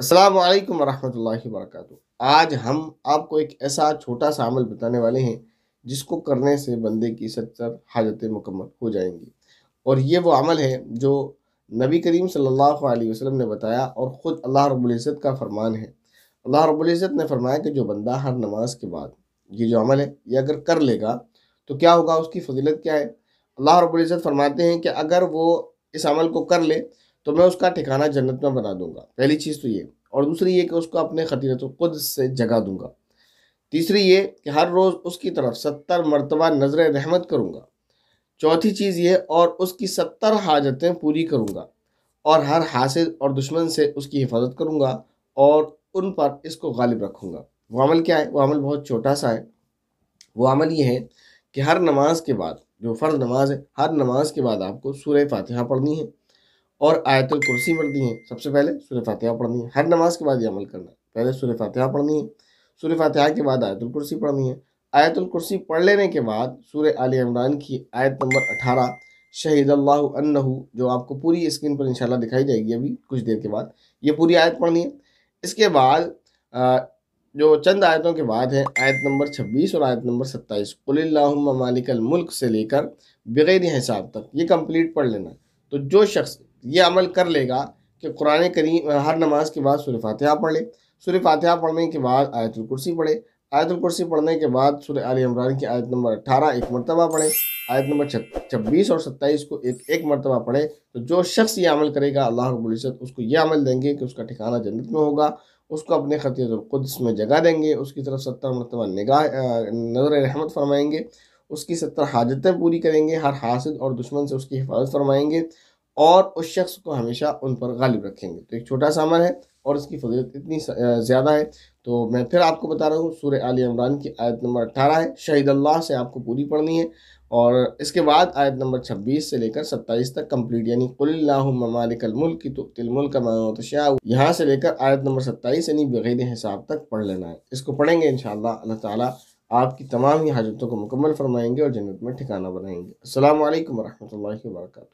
असलकम वरहमल वर्क आज हम आपको एक ऐसा छोटा सा अमल बताने वाले हैं जिसको करने से बंदे की सत्तर हाजतें मुकम्मल हो जाएंगी और ये वो अमल है जो नबी करीम सल्लल्लाहु अलैहि वसल्लम ने बताया और ख़ुद अल्लाह रब्ज़त का फरमान है अल्लाह रब्ज़त ने फरमाया कि जो बंदा हर नमाज के बाद ये जो अमल है ये अगर कर लेगा तो क्या होगा उसकी फजीलत क्या है अल्लाह रब्ज़त फरमाते हैं कि अगर वो इस अमल को कर ले तो मैं उसका ठिकाना जन्नत में बना दूंगा पहली चीज़ तो ये और दूसरी ये कि उसको अपने तो खुद से जगह दूंगा तीसरी ये कि हर रोज़ उसकी तरफ सत्तर मरतबा नजर रहमत करूँगा चौथी चीज़ ये और उसकी सत्तर हाजतें पूरी करूँगा और हर हासिल और दुश्मन से उसकी हिफाजत करूँगा और उन पर इसको गालिब रखूँगा वो अमल क्या है वो अमल बहुत छोटा सा है वो अमल ये है कि हर नमाज के बाद जो फ़र्ज नमाज है हर नमाज के बाद आपको सूर्य फातिहा पढ़नी है और आयतुल कुर्सी पढ़नी है सबसे पहले सूर्य फातिहा पढ़नी है हर नमाज के बाद ये अमल करना है पहले सूर्य फातिहा पढ़नी है सूर्य फातिहा के बाद आयतुल कुर्सी पढ़नी है आयतुल कुर्सी पढ़ लेने के बाद सूर्य आल इमरान की आयत नंबर अठारह शहीद अल्लाह जो आपको पूरी स्क्रीन पर इंशाल्लाह दिखाई जाएगी अभी कुछ देर के बाद ये पूरी आयत पढ़नी है इसके बाद जो चंद आयतों के बाद है आयत नंबर 26 और आयत नंबर 27 कुल्लाम मालिकल मुल्क से लेकर बग़ैर हिसाब तक ये कंप्लीट पढ़ लेना तो जो शख्स ये अमल कर लेगा कि कुरान करीम हर नमाज के बाद सूर्य फातिहा पढ़ ले सूर्य फातिहा पढ़ने के बाद आयतुल कुर्सी पढ़े आयतुल कुर्सी पढ़ने के बाद सूर्य आल इमरान की आयत नंबर अट्ठारह एक मरतबा पढ़े आयत नंबर छब्बीस और सत्ताईस को एक एक मरतबा पढ़े तो जो शख्स ये अमल करेगा अल्लाह रबुल्ज़त उसको ये अमल देंगे कि उसका ठिकाना जन्नत में होगा उसको अपने ख़तीतुल्क़ुद्स में जगह देंगे उसकी तरफ सत्तर मरतबा निगाह नज़र रहमत फ़रमाएंगे उसकी सत्तर हाजतें पूरी करेंगे हर हासिल और दुश्मन से उसकी हिफाजत फरमाएंगे और उस शख्स को हमेशा उन पर गालिब रखेंगे तो एक छोटा सा अमल है और इसकी फजीलत इतनी ज़्यादा है तो मैं फिर आपको बता रहा हूँ सूर्य आल इमरान की आयत नंबर अट्ठारह है शहीद अल्लाह से आपको पूरी पढ़नी है और इसके बाद आयत नंबर छब्बीस से लेकर सत्ताईस तक कम्प्लीट यानी कुल्लामालिकलमुल्क की तिलमुल्क शाह यहाँ से लेकर आयत नंबर सत्ताईस यानी बगैर हिसाब तक पढ़ लेना है इसको पढ़ेंगे इन अल्लाह ताला आपकी तमाम ही हाजतों को मुकम्मल फरमाएंगे और जन्नत में ठिकाना बनाएंगे असल वरहमल वर्का